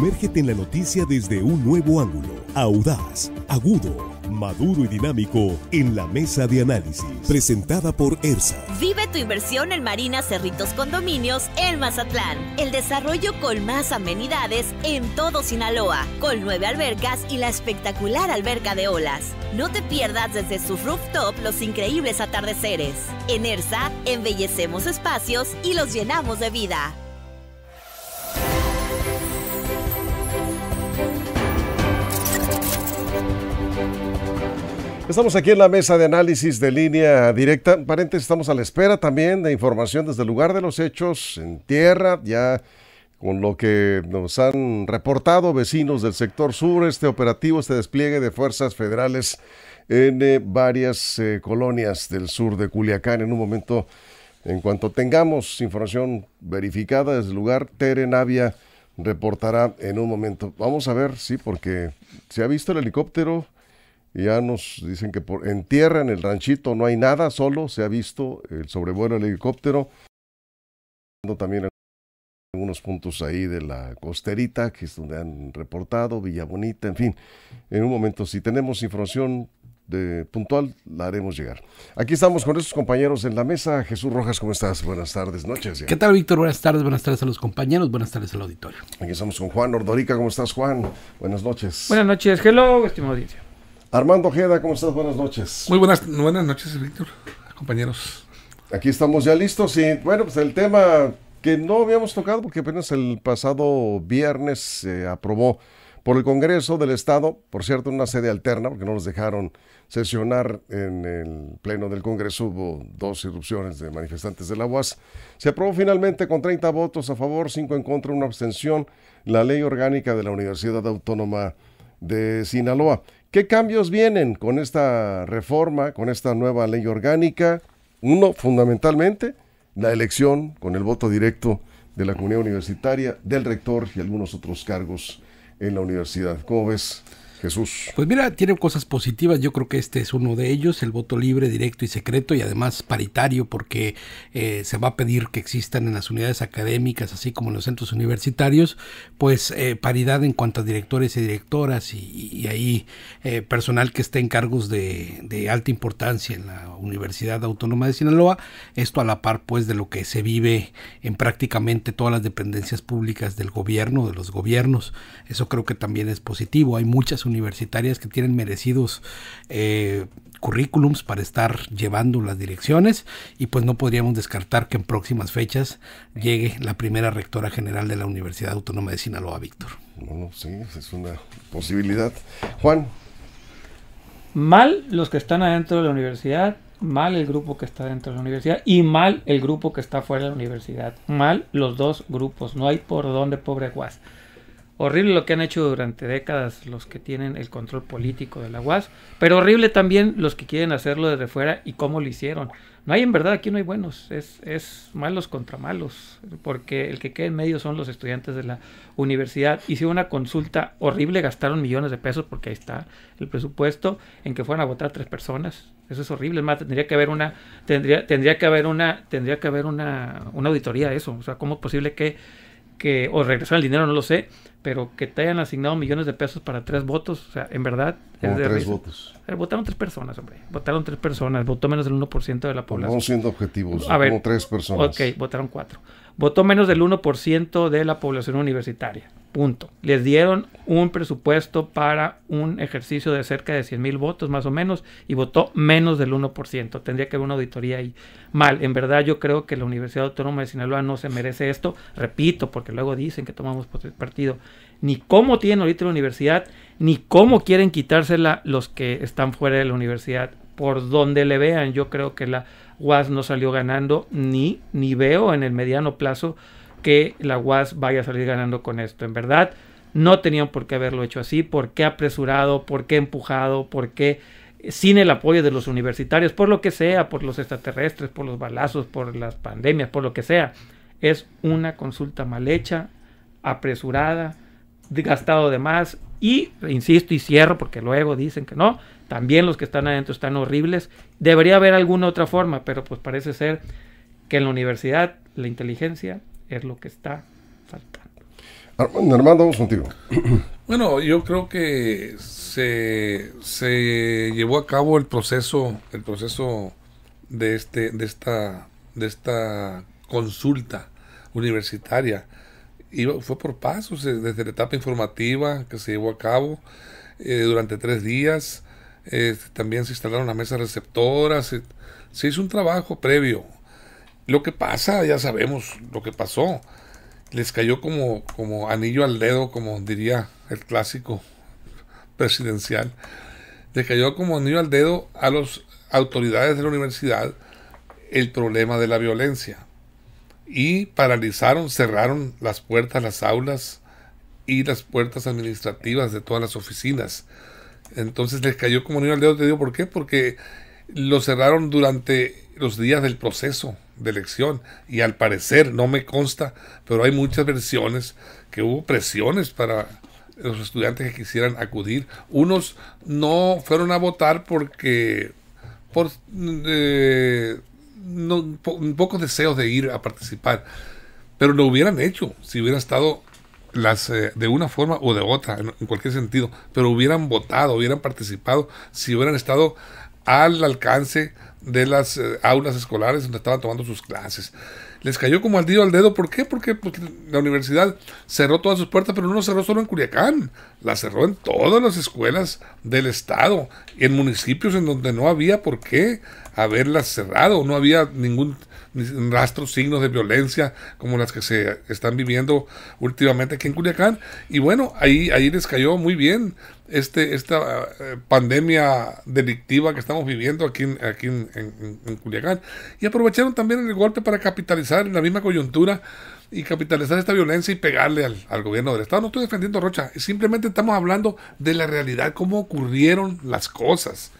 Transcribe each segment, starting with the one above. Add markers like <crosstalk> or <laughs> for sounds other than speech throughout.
Sumérgete en la noticia desde un nuevo ángulo, audaz, agudo, maduro y dinámico en la mesa de análisis, presentada por ERSA. Vive tu inversión en Marina Cerritos Condominios en Mazatlán. El desarrollo con más amenidades en todo Sinaloa, con nueve albercas y la espectacular alberca de olas. No te pierdas desde su rooftop los increíbles atardeceres. En ERSA, embellecemos espacios y los llenamos de vida. Estamos aquí en la mesa de análisis de línea directa. Paréntesis, estamos a la espera también de información desde el lugar de los hechos, en tierra, ya con lo que nos han reportado vecinos del sector sur, este operativo, este despliegue de fuerzas federales en eh, varias eh, colonias del sur de Culiacán. En un momento, en cuanto tengamos información verificada desde el lugar, Tere Navia reportará en un momento. Vamos a ver, sí, porque se ha visto el helicóptero ya nos dicen que por, en tierra, en el ranchito, no hay nada, solo se ha visto el sobrevuelo del helicóptero. También algunos puntos ahí de la costerita, que es donde han reportado, Villa Bonita, en fin. En un momento, si tenemos información de puntual, la haremos llegar. Aquí estamos con estos compañeros en la mesa. Jesús Rojas, ¿cómo estás? Buenas tardes, noches. ¿Qué tal, Víctor? Buenas tardes, buenas tardes a los compañeros, buenas tardes al auditorio. Aquí estamos con Juan Ordorica, ¿cómo estás, Juan? Buenas noches. Buenas noches, hello, estimado audiencia. Armando Ojeda, ¿cómo estás? Buenas noches. Muy buenas, buenas noches, Víctor, compañeros. Aquí estamos ya listos y bueno, pues el tema que no habíamos tocado porque apenas el pasado viernes se aprobó por el Congreso del Estado, por cierto, en una sede alterna, porque no los dejaron sesionar en el Pleno del Congreso, hubo dos irrupciones de manifestantes de la UAS. Se aprobó finalmente con 30 votos a favor, 5 en contra, una abstención, la ley orgánica de la Universidad Autónoma de Sinaloa. ¿Qué cambios vienen con esta reforma, con esta nueva ley orgánica? Uno, fundamentalmente, la elección con el voto directo de la comunidad universitaria, del rector y algunos otros cargos en la universidad. ¿Cómo ves? Jesús? Pues mira, tiene cosas positivas. Yo creo que este es uno de ellos, el voto libre, directo y secreto y además paritario porque eh, se va a pedir que existan en las unidades académicas, así como en los centros universitarios, pues eh, paridad en cuanto a directores y directoras y, ahí eh, personal que esté en cargos de, alta importancia en la Universidad Autónoma de Sinaloa. Esto a la par pues de lo que se vive en prácticamente todas las dependencias públicas del gobierno, de los gobiernos. Eso creo que también es positivo. Hay muchas universitarias que tienen merecidos eh, currículums para estar llevando las direcciones y pues no podríamos descartar que en próximas fechas llegue la primera rectora general de la Universidad Autónoma de Sinaloa, Víctor. No, sí, es una posibilidad. Juan. Mal los que están adentro de la universidad, mal el grupo que está dentro de la universidad y mal el grupo que está fuera de la universidad. Mal los dos grupos, no hay por dónde, pobre guas horrible lo que han hecho durante décadas los que tienen el control político de la UAS, pero horrible también los que quieren hacerlo desde fuera y cómo lo hicieron. No hay en verdad, aquí no hay buenos, es, malos contra malos, porque el que queda en medio son los estudiantes de la universidad. Hicieron una consulta horrible, gastaron millones de pesos porque ahí está el presupuesto en que fueron a votar tres personas. Eso es horrible, es más, tendría que haber una, tendría, tendría que haber una, tendría que haber una, una auditoría de eso. O sea, ¿cómo es posible que que, o regresaron el dinero, no lo sé, pero que te hayan asignado millones de pesos para tres votos, o sea, en verdad. Es de tres votos. votaron tres personas, hombre. Votaron tres personas, votó menos del 1% de la pues población. No siendo objetivos, a ver, como tres personas. Ok, votaron cuatro. Votó menos del 1% de la población universitaria. Punto. Les dieron un presupuesto para un ejercicio de cerca de 100 mil votos más o menos y votó menos del 1%. Tendría que haber una auditoría ahí. Mal, en verdad yo creo que la Universidad Autónoma de Sinaloa no se merece esto. Repito, porque luego dicen que tomamos partido. Ni cómo tienen ahorita la universidad, ni cómo quieren quitársela los que están fuera de la universidad. Por donde le vean, yo creo que la UAS no salió ganando ni, ni veo en el mediano plazo que la UAS vaya a salir ganando con esto. En verdad, no tenían por qué haberlo hecho así, por qué apresurado, por qué empujado, por qué sin el apoyo de los universitarios, por lo que sea, por los extraterrestres, por los balazos, por las pandemias, por lo que sea. Es una consulta mal hecha, apresurada, gastado de más y, insisto y cierro porque luego dicen que no, también los que están adentro están horribles. Debería haber alguna otra forma, pero pues parece ser que en la universidad la inteligencia es lo que está faltando. Armando, vamos contigo. <clears throat> Bueno, yo creo que se, se llevó a cabo el proceso, el proceso de este, de esta, de esta consulta universitaria. fue por pasos, eh, desde la etapa informativa que se llevó a cabo eh, durante tres días. Este, también se instalaron las mesas receptoras. se hizo un trabajo previo lo que pasa, ya sabemos lo que pasó. Les cayó como, como anillo al dedo, como diría el clásico presidencial. les cayó como anillo al dedo a las autoridades de la universidad el problema de la violencia. Y paralizaron, cerraron las puertas, las aulas y las puertas administrativas de todas las oficinas. Entonces les cayó como anillo al dedo, te digo, ¿por qué? Porque lo cerraron durante los días del proceso de elección y al parecer no me consta, pero hay muchas versiones que hubo presiones para los estudiantes que quisieran acudir. Unos no fueron a votar porque por eh, pocos deseos de ir a participar, pero lo hubieran hecho si hubieran estado las eh, de una forma o de otra, en cualquier sentido, pero hubieran votado, hubieran participado, si hubieran estado al alcance de las eh, aulas escolares donde estaban tomando sus clases. Les cayó como al dedo al dedo. ¿Por qué? Porque, pues, la universidad cerró todas sus puertas, pero no lo cerró solo en Culiacán. La cerró en todas las escuelas del estado, en municipios en donde no había por qué haberlas cerrado. No había ningún rastro, signos de violencia como las que se están viviendo últimamente aquí en Culiacán. Y bueno, ahí, ahí les cayó muy bien este, esta eh, pandemia delictiva que estamos viviendo aquí, en, aquí en, Culiacán. Y aprovecharon también el golpe para capitalizar en la misma coyuntura y capitalizar esta violencia y pegarle al, al gobierno del Estado. No estoy defendiendo Rocha, simplemente estamos hablando de la realidad, cómo ocurrieron las cosas.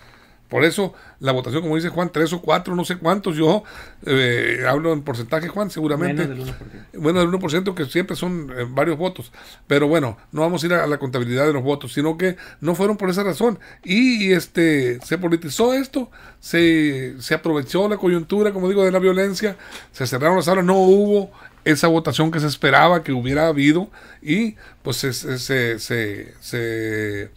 Por eso la votación, como dice Juan, tres o cuatro, no sé cuántos, yo eh, hablo en porcentaje, Juan, seguramente. bueno del 1%. Bueno, del 1%, que siempre son eh, varios votos. Pero bueno, no vamos a ir a, la contabilidad de los votos, sino que no fueron por esa razón. Y este se politizó esto, se, se aprovechó la coyuntura, como digo, de la violencia, se cerraron las salas, no hubo esa votación que se esperaba que hubiera habido y pues se, se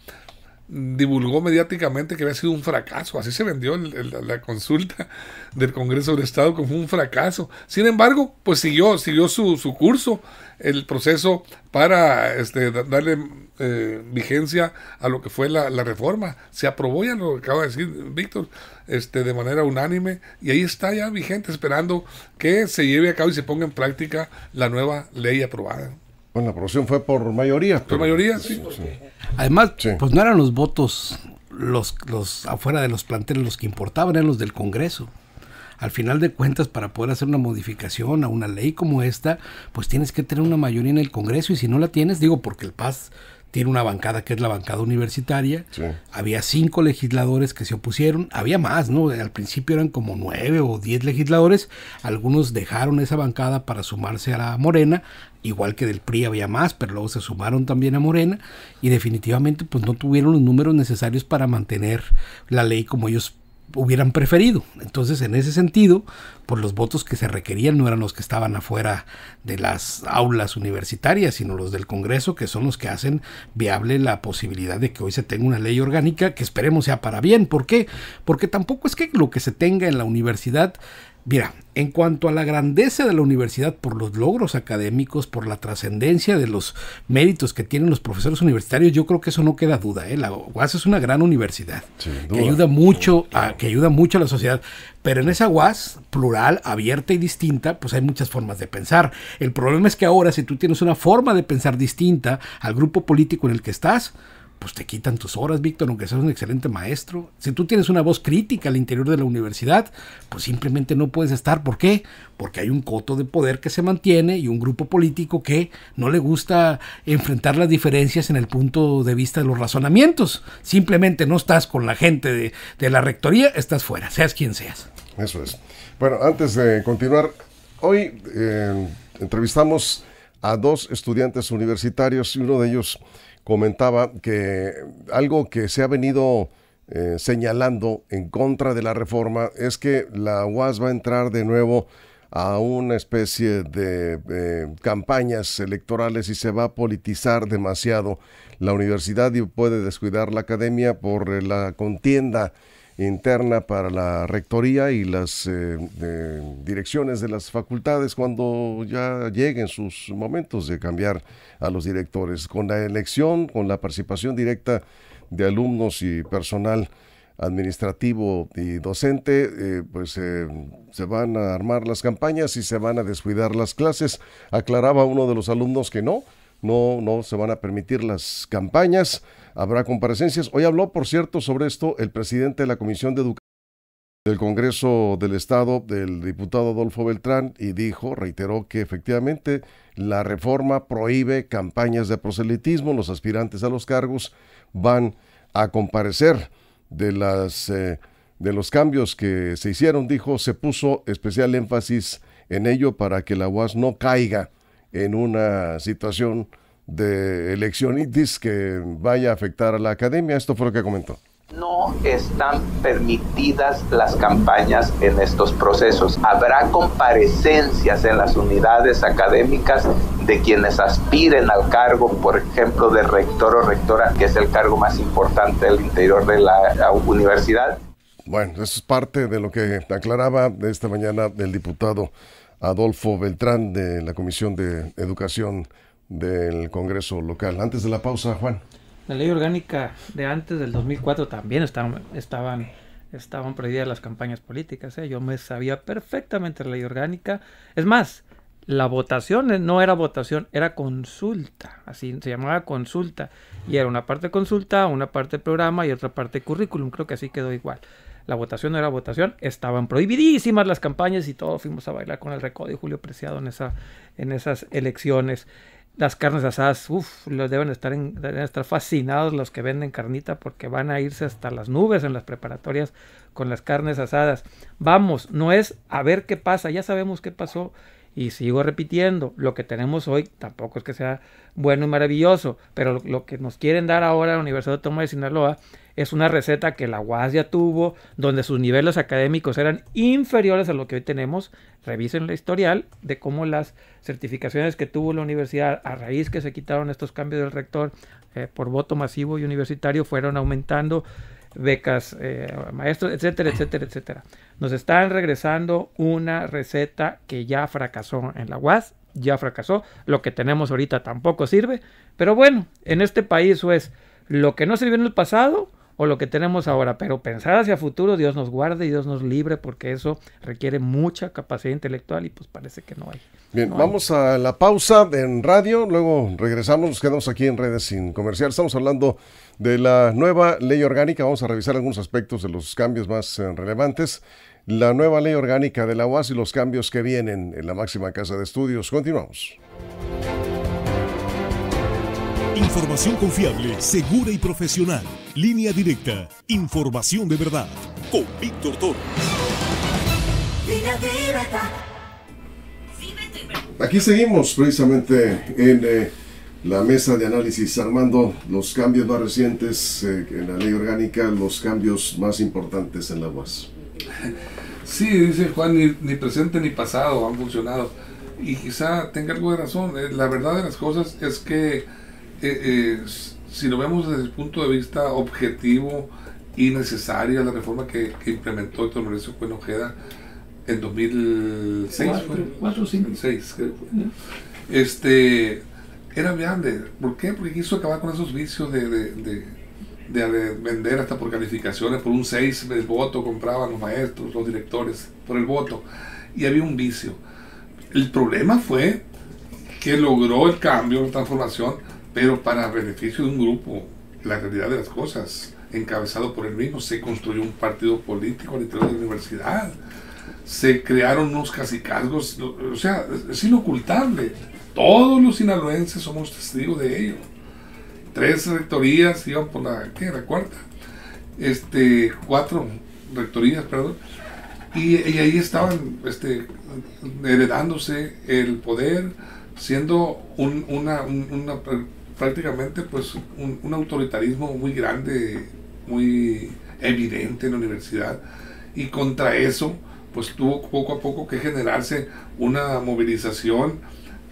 divulgó mediáticamente que había sido un fracaso. Así se vendió la consulta <laughs> del Congreso del Estado como un fracaso. Sin embargo, pues siguió, siguió su, su curso el proceso para este, darle eh, vigencia a lo que fue la, reforma. Se aprobó, ya lo acaba de decir Víctor, este, de manera unánime y ahí está ya vigente esperando que se lleve a cabo y se ponga en práctica la nueva ley aprobada. Bueno, la aprobación fue por mayoría. Por mayoría, sí. Además, pues no eran los votos los, los afuera de los planteles los que importaban, eran los del Congreso. Al final de cuentas, para poder hacer una modificación a una ley como esta, pues tienes que tener una mayoría en el Congreso y si no la tienes, digo, porque el PAS tiene una bancada que es la bancada universitaria. Había cinco legisladores que se opusieron, había más, ¿no? Al principio eran como nueve o diez legisladores, algunos dejaron esa bancada para sumarse a la Morena, igual que del PRI había más, pero luego se sumaron también a Morena y definitivamente pues no tuvieron los números necesarios para mantener la ley como ellos hubieran preferido. Entonces, en ese sentido, por los votos que se requerían no eran los que estaban afuera de las aulas universitarias, sino los del Congreso, que son los que hacen viable la posibilidad de que hoy se tenga una ley orgánica que esperemos sea para bien. ¿Por qué? Porque tampoco es que lo que se tenga en la universidad Mira, en cuanto a la grandeza de la universidad por los logros académicos, por la trascendencia de los méritos que tienen los profesores universitarios, yo creo que eso no queda duda. ¿eh? La UAS es una gran universidad ayuda, mucho a, que ayuda mucho a la sociedad. Pero en esa UAS, plural, abierta y distinta, pues hay muchas formas de pensar. El problema es que ahora, si tú tienes una forma de pensar distinta al grupo político en el que estás, pues te quitan tus horas, Víctor, aunque seas un excelente maestro. Si tú tienes una voz crítica al interior de la universidad, pues simplemente no puedes estar. ¿Por qué? Porque hay un coto de poder que se mantiene y un grupo político que no le gusta enfrentar las diferencias en el punto de vista de los razonamientos. Simplemente no estás con la gente de, la rectoría, estás fuera, seas quien seas. Eso es. Bueno, antes de continuar, hoy eh, entrevistamos a dos estudiantes universitarios y uno de ellos comentaba que algo que se ha venido eh, señalando en contra de la reforma es que la UAS va a entrar de nuevo a una especie de eh, campañas electorales y se va a politizar demasiado la universidad y puede descuidar la academia por eh, la contienda interna para la rectoría y las eh, direcciones de las facultades cuando ya lleguen sus momentos de cambiar a los directores. Con la elección, con la participación directa de alumnos y personal administrativo y docente, eh, pues eh, se van a armar las campañas y se van a descuidar las clases. Aclaraba uno de los alumnos que no, no, no se van a permitir las campañas, habrá comparecencias. Hoy habló, por cierto, sobre esto el presidente de la Comisión de Educación del Congreso del Estado, del diputado Adolfo Beltrán, y dijo, reiteró que efectivamente la reforma prohíbe campañas de proselitismo, los aspirantes a los cargos van a comparecer de las... Eh, de los cambios que se hicieron, dijo, se puso especial énfasis en ello para que la UAS no caiga en una situación de eleccionitis que vaya a afectar a la academia. Esto fue lo que comentó no están permitidas las campañas en estos procesos. Habrá comparecencias en las unidades académicas de quienes aspiren al cargo, por ejemplo, de rector o rectora, que es el cargo más importante del interior de la universidad. Bueno, eso es parte de lo que aclaraba esta mañana el diputado Adolfo Beltrán de la Comisión de Educación del Congreso Local. Antes de la pausa, Juan. La ley orgánica de antes del 2004 también estaban, estaban, prohibidas las campañas políticas. ¿eh? Yo me sabía perfectamente la ley orgánica. Es más, la votación eh, no era votación, era consulta, así se llamaba consulta, y era una parte consulta, una parte programa y otra parte currículum, creo que así quedó igual la votación no era votación, estaban prohibidísimas las campañas y todos fuimos a bailar con el recodo de Julio Preciado en, esa, en esas elecciones. Las carnes asadas, uff, los deben estar, en, deben estar fascinados los que venden carnita porque van a irse hasta las nubes en las preparatorias con las carnes asadas. Vamos, no es a ver qué pasa, ya sabemos qué pasó y sigo repitiendo, lo que tenemos hoy tampoco es que sea bueno y maravilloso, pero lo, que nos quieren dar ahora la Universidad Autónoma de Sinaloa es una receta que la UAS ya tuvo, donde sus niveles académicos eran inferiores a lo que hoy tenemos. Revisen la historial de cómo las certificaciones que tuvo la universidad a raíz que se quitaron estos cambios del rector eh, por voto masivo y universitario fueron aumentando becas, eh, maestros, etcétera, etcétera, etcétera. Nos están regresando una receta que ya fracasó en la UAS, ya fracasó, lo que tenemos ahorita tampoco sirve, pero bueno, en este país es pues, lo que no sirvió en el pasado, o lo que tenemos ahora, pero pensar hacia futuro, Dios nos guarde y Dios nos libre, porque eso requiere mucha capacidad intelectual y pues parece que no hay. Bien, vamos a la pausa en radio, luego regresamos, nos quedamos aquí en redes sin comercial. Estamos hablando de la nueva ley orgánica, vamos a revisar algunos aspectos de los cambios más eh, relevantes. La nueva ley orgánica de la UAS y los cambios que vienen en la máxima casa de estudios. Continuamos. Información confiable, segura y profesional. Línea directa. Información de verdad. Con Víctor Toro. Aquí seguimos precisamente en eh, la mesa de análisis armando los cambios más recientes eh, en la ley orgánica, los cambios más importantes en la UAS. Sí, dice Juan, ni, ni presente ni pasado han funcionado. Y quizá tenga algo de razón. Eh, la verdad de las cosas es que eh, eh, si lo vemos desde el punto de vista objetivo y necesaria, la reforma que, que implementó Héctor Mauricio Cuenojeda Ojeda en 2006, este, era grande. ¿Por qué? Porque quiso acabar con esos vicios de, de, de, de vender hasta por calificaciones, por un 6 del voto compraban los maestros, los directores, por el voto. Y había un vicio. El problema fue que logró el cambio, la transformación, pero para beneficio de un grupo, la realidad de las cosas, encabezado por él mismo, se construyó un partido político al interior de la universidad, se crearon unos casicazgos o sea, es inocultable. Todos los sinaloenses somos testigos de ello. Tres rectorías iban por la, ¿qué? La cuarta. Este, cuatro rectorías, perdón. Y, ahí estaban este, heredándose el poder, siendo un, una, una prácticamente pues un, autoritarismo muy grande, muy evidente en la universidad y contra eso pues tuvo poco a poco que generarse una movilización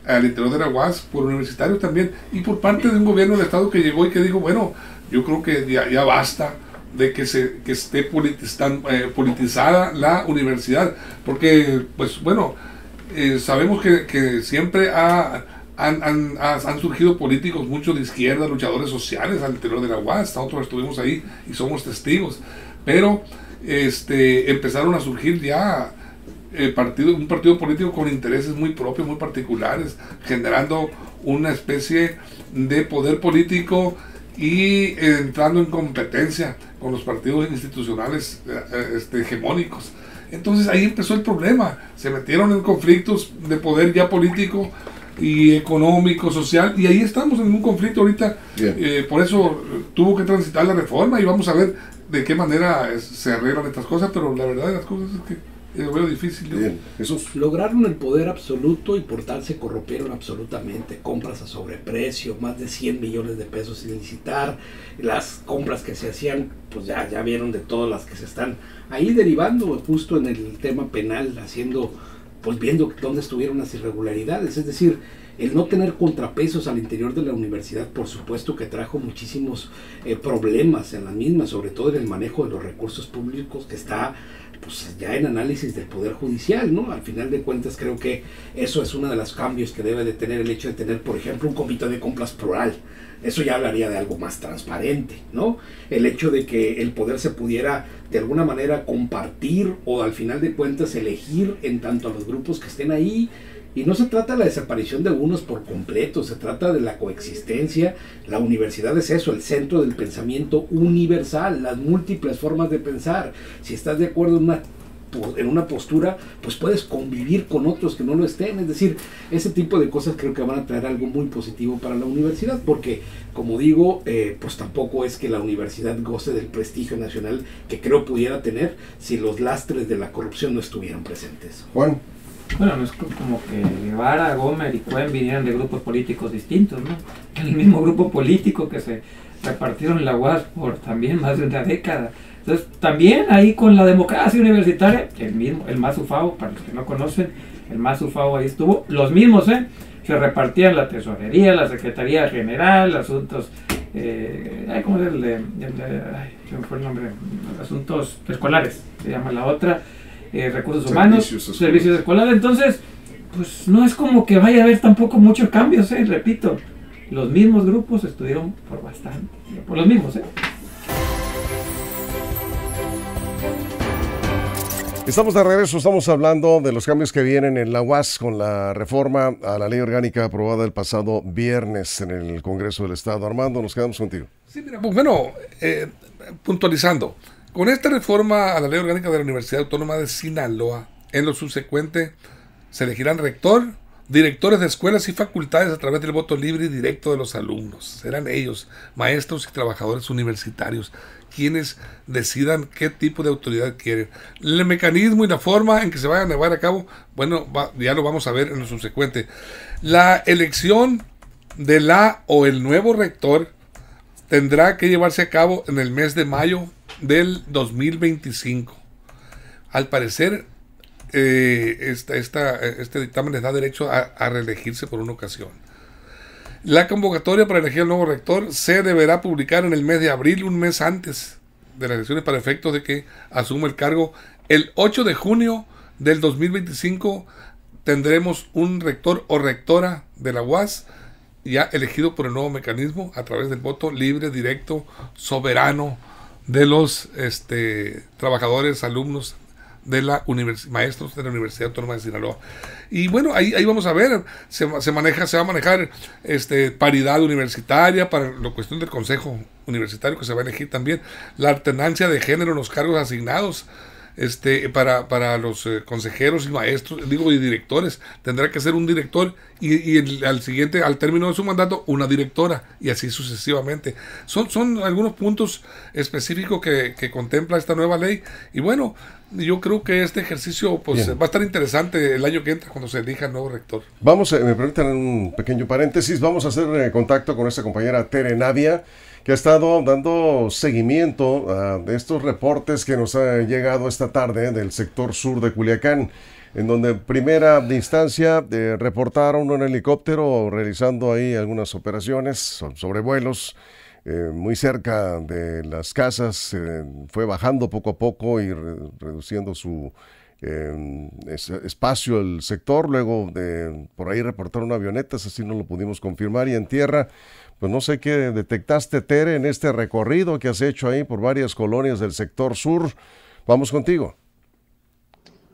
al interior de la UAS por universitarios también y por parte de un gobierno del Estado que llegó y que dijo, bueno, yo creo que ya, basta de que se esté politizan, eh, politizada la universidad porque pues bueno eh, sabemos que, que siempre ha han, han, han, surgido políticos, muchos de izquierda, luchadores sociales al interior de la UAS, nosotros estuvimos ahí y somos testigos, pero este, empezaron a surgir ya eh, partido, un partido político con intereses muy propios, muy particulares, generando una especie de poder político y eh, entrando en competencia con los partidos institucionales eh, eh, este, hegemónicos. Entonces ahí empezó el problema, se metieron en conflictos de poder ya político y económico, social, y ahí estamos en un conflicto ahorita, eh, por eso tuvo que transitar la reforma y vamos a ver de qué manera se arreglan estas cosas, pero la verdad de las cosas es que es muy difícil. Lograron el poder absoluto y por tal se corrompieron absolutamente. Compras a sobreprecio, más de 100 millones de pesos sin licitar. Las compras que se hacían, pues ya, ya vieron de todas las que se están ahí derivando, justo en el tema penal, haciendo pues viendo dónde estuvieron las irregularidades. Es decir, el no tener contrapesos al interior de la universidad, por supuesto que trajo muchísimos eh, problemas en la misma, sobre todo en el manejo de los recursos públicos que está pues ya en análisis del Poder Judicial, ¿no? Al final de cuentas creo que eso es uno de los cambios que debe de tener el hecho de tener, por ejemplo, un comité de compras plural, eso ya hablaría de algo más transparente, ¿no? El hecho de que el poder se pudiera de alguna manera compartir o al final de cuentas elegir en tanto a los grupos que estén ahí. Y no se trata de la desaparición de unos por completo, se trata de la coexistencia. La universidad es eso, el centro del pensamiento universal, las múltiples formas de pensar. Si estás de acuerdo en una en una postura, pues puedes convivir con otros que no lo estén. Es decir, ese tipo de cosas creo que van a traer algo muy positivo para la universidad, porque como digo, eh, pues tampoco es que la universidad goce del prestigio nacional que creo pudiera tener si los lastres de la corrupción no estuvieran presentes. Juan. Bueno, no es como que Guevara, Gómez y Cuen vinieran de grupos políticos distintos, ¿no? El mismo grupo político que se repartieron la UAS por también más de una década entonces, también ahí con la democracia universitaria, el mismo, el más ufao, para los que no conocen, el más ahí estuvo, los mismos, ¿eh? Se repartían la tesorería, la secretaría general, asuntos, eh, ¿cómo el nombre, asuntos escolares, se llama la otra, eh, recursos humanos, servicios, servicios escolares. Entonces, pues no es como que vaya a haber tampoco muchos cambios, ¿eh? Repito, los mismos grupos estuvieron por bastante, por los mismos, ¿eh? Estamos de regreso, estamos hablando de los cambios que vienen en la UAS con la reforma a la ley orgánica aprobada el pasado viernes en el Congreso del Estado. Armando, nos quedamos contigo. Sí, mira, pues, bueno, eh, puntualizando, con esta reforma a la ley orgánica de la Universidad Autónoma de Sinaloa, en lo subsecuente se elegirán rector, directores de escuelas y facultades a través del voto libre y directo de los alumnos. Serán ellos, maestros y trabajadores universitarios, quienes decidan qué tipo de autoridad quieren. El mecanismo y la forma en que se va a llevar a cabo, bueno, ya lo vamos a ver en lo subsecuente. La elección de la o el nuevo rector tendrá que llevarse a cabo en el mes de mayo del 2025. Al parecer, eh, este dictamen les da derecho a, reelegirse por una ocasión. La convocatoria para elegir al nuevo rector se deberá publicar en el mes de abril, un mes antes de las elecciones, para efectos de que asuma el cargo. El 8 de junio del 2025 tendremos un rector o rectora de la UAS ya elegido por el nuevo mecanismo a través del voto libre, directo, soberano de los este, trabajadores, alumnos de la maestros de la Universidad Autónoma de Sinaloa. Y bueno, ahí, ahí vamos a ver, se, se maneja, se va a manejar este, paridad universitaria para la cuestión del Consejo Universitario que se va a elegir también, la alternancia de género en los cargos asignados este, para, para los eh, consejeros y maestros, digo, y directores. Tendrá que ser un director y, al siguiente, al término de su mandato, una directora y así sucesivamente. Son, son algunos puntos específicos que, contempla esta nueva ley y bueno, yo creo que este ejercicio pues, va a estar interesante el año que entra cuando se elija el nuevo rector. Vamos, eh, me permiten un pequeño paréntesis, vamos a hacer eh, contacto con nuestra compañera Tere Navia que ha estado dando seguimiento a estos reportes que nos han llegado esta tarde del sector sur de Culiacán, en donde en primera instancia eh, reportaron un helicóptero realizando ahí algunas operaciones, sobrevuelos. Eh, muy cerca de las casas, eh, fue bajando poco a poco y reduciendo su, espacio el sector, luego de, por ahí reportaron avionetas, así no lo pudimos confirmar, y en tierra, pues no sé qué detectaste, Tere, en este recorrido que has hecho ahí por varias colonias del sector sur. Vamos contigo.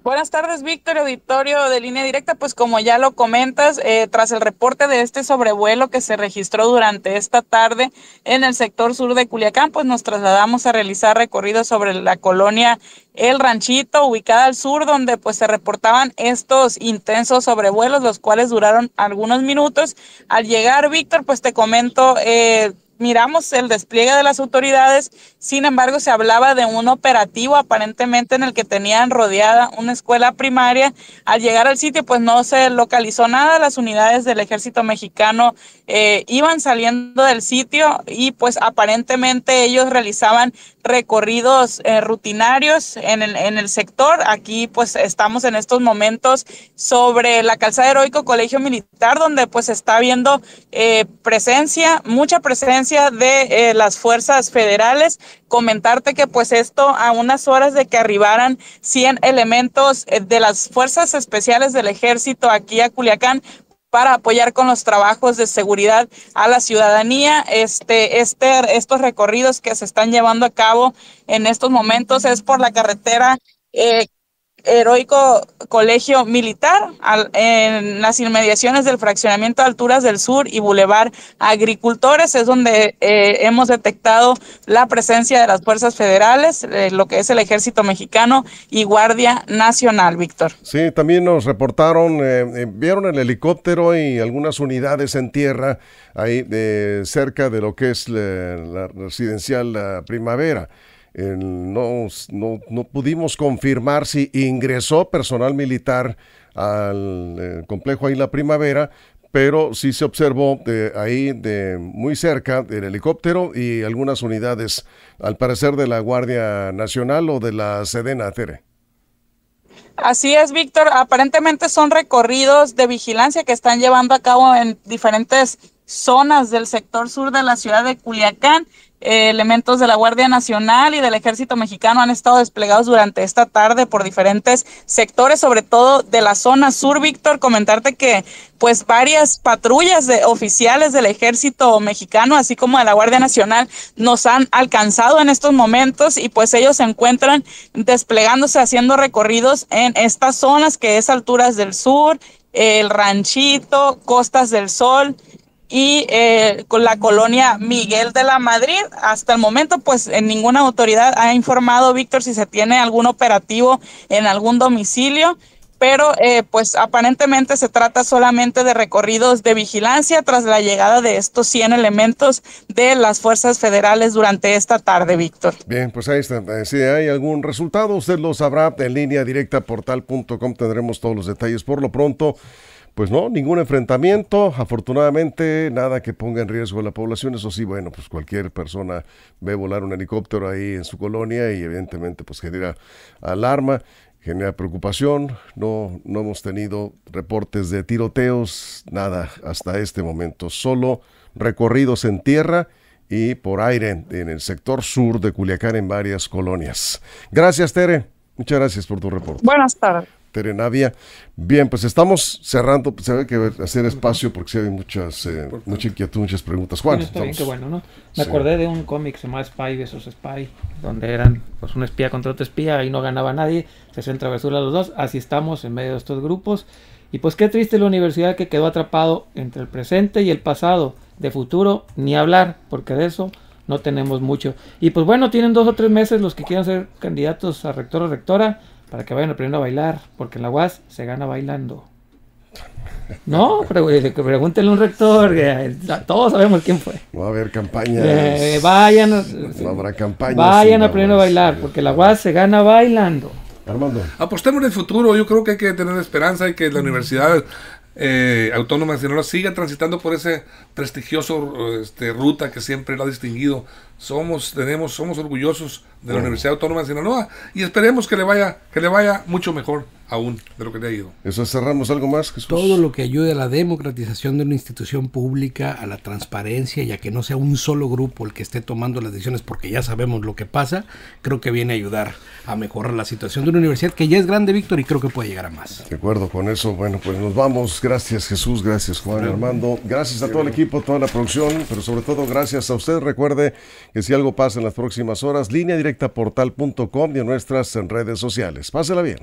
Buenas tardes, Víctor, auditorio de línea directa. Pues como ya lo comentas, eh, tras el reporte de este sobrevuelo que se registró durante esta tarde en el sector sur de Culiacán, pues nos trasladamos a realizar recorridos sobre la colonia El Ranchito, ubicada al sur, donde pues se reportaban estos intensos sobrevuelos, los cuales duraron algunos minutos. Al llegar, Víctor, pues te comento... Eh, miramos el despliegue de las autoridades sin embargo, se hablaba de un operativo aparentemente en el que tenían rodeada una escuela primaria. Al llegar al sitio, pues no se localizó nada. Las unidades del ejército mexicano eh, iban saliendo del sitio y pues aparentemente ellos realizaban recorridos eh, rutinarios en el, en el sector. Aquí pues estamos en estos momentos sobre la calzada heroico Colegio Militar, donde pues está habiendo eh, presencia, mucha presencia de las fuerzas federales comentarte que pues esto a unas horas de que arribaran 100 elementos eh, de las fuerzas especiales del ejército aquí a Culiacán, para apoyar con los trabajos de seguridad a la ciudadanía. Este, este estos recorridos que se están llevando a cabo en estos momentos es por la carretera eh, heroico colegio militar en las inmediaciones del fraccionamiento Alturas del Sur y Boulevard Agricultores es donde eh, hemos detectado la presencia de las fuerzas federales, eh, lo que es el ejército mexicano y Guardia Nacional, Víctor. Sí, también nos reportaron, eh, eh vieron el helicóptero y algunas unidades en tierra ahí cerca de lo que es la, residencial Primavera no, no, pudimos confirmar si ingresó personal militar al eh, complejo ahí La Primavera, pero sí se observó de ahí de muy cerca el helicóptero y algunas unidades, al parecer de la Guardia Nacional o de la Sedena Tere. Así es, Víctor. Aparentemente son recorridos de vigilancia que están llevando a cabo en diferentes zonas del sector sur de la ciudad de Culiacán elementos de la Guardia Nacional y del Ejército Mexicano han estado desplegados durante esta tarde por diferentes sectores, sobre todo de la zona sur, Víctor. Comentarte que pues varias patrullas de oficiales del ejército mexicano, así como de la Guardia Nacional, nos han alcanzado en estos momentos y pues ellos se encuentran desplegándose, haciendo recorridos en estas zonas que es alturas del sur, el ranchito, costas del sol, y eh, con la colonia Miguel de la Madrid. Hasta el momento, pues en ninguna autoridad ha informado, Víctor, si se tiene algún operativo en algún domicilio. Pero eh, pues aparentemente se trata solamente de recorridos de vigilancia tras la llegada de estos 100 elementos de las fuerzas federales durante esta tarde, Víctor. Bien, pues ahí está. Eh, si hay algún resultado, usted lo sabrá en línea directa portal.com. Tendremos todos los detalles. Por lo pronto, pues no, ningún enfrentamiento, afortunadamente nada que ponga en riesgo a la población, eso sí, bueno, pues cualquier persona ve volar un helicóptero ahí en su colonia y evidentemente pues genera alarma, genera preocupación, no, no hemos tenido reportes de tiroteos, nada hasta este momento, solo recorridos en tierra y por aire en, el sector sur de Culiacán en varias colonias. Gracias Tere, muchas gracias por tu reporte. Buenas tardes. Terenavia. Bien, pues estamos cerrando, pues ve que hacer espacio porque si hay muchas, eh, mucha muchas preguntas. Juan, bueno, bueno, ¿no? Me acordé de un cómic se llama Spy vs. Spy, donde eran pues, un espía contra otro espía y no ganaba nadie, se hacen travesuras los dos, así estamos en medio de estos grupos. Y pues qué triste la universidad que quedó atrapado entre el presente y el pasado, de futuro ni hablar, porque de eso no tenemos mucho. Y pues bueno, tienen dos o tres meses los que quieran ser candidatos a rector o rectora para que vayan aprendiendo a bailar, porque en la UAS se gana bailando. No, eh, pregúntenle a un rector, eh, todos sabemos quién fue. Va a haber campañas. Eh, vayan, a habrá Vayan aprendiendo a bailar, porque la UAS se gana bailando. Armando. Apostemos en el futuro, yo creo que hay que tener esperanza y que la universidad eh, Autónoma de Sinaloa siga transitando por ese prestigioso este, ruta que siempre lo ha distinguido. Somos, tenemos, somos orgullosos de la Universidad Autónoma de Sinaloa y esperemos que le vaya, que le vaya mucho mejor aún de lo que te ha ido. Eso cerramos algo más, Todo lo que ayude a la democratización de una institución pública, a la transparencia y a que no sea un solo grupo el que esté tomando las decisiones, porque ya sabemos lo que pasa, creo que viene a ayudar a mejorar la situación de una universidad que ya es grande, Víctor, y creo que puede llegar a más. De acuerdo con eso. Bueno, pues nos vamos. Gracias, Jesús. Gracias, Juan Armando. Gracias a todo el equipo, toda la producción, pero sobre todo gracias a usted. Recuerde que si algo pasa en las próximas horas, línea directa portal.com y en nuestras redes sociales. Pásela bien.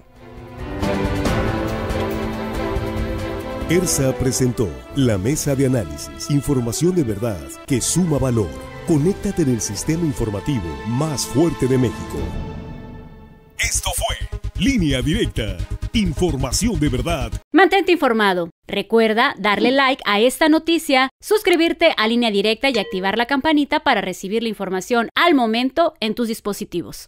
ERSA presentó la mesa de análisis, información de verdad que suma valor. Conéctate en el sistema informativo más fuerte de México. Esto fue Línea Directa, información de verdad. Mantente informado. Recuerda darle like a esta noticia, suscribirte a Línea Directa y activar la campanita para recibir la información al momento en tus dispositivos.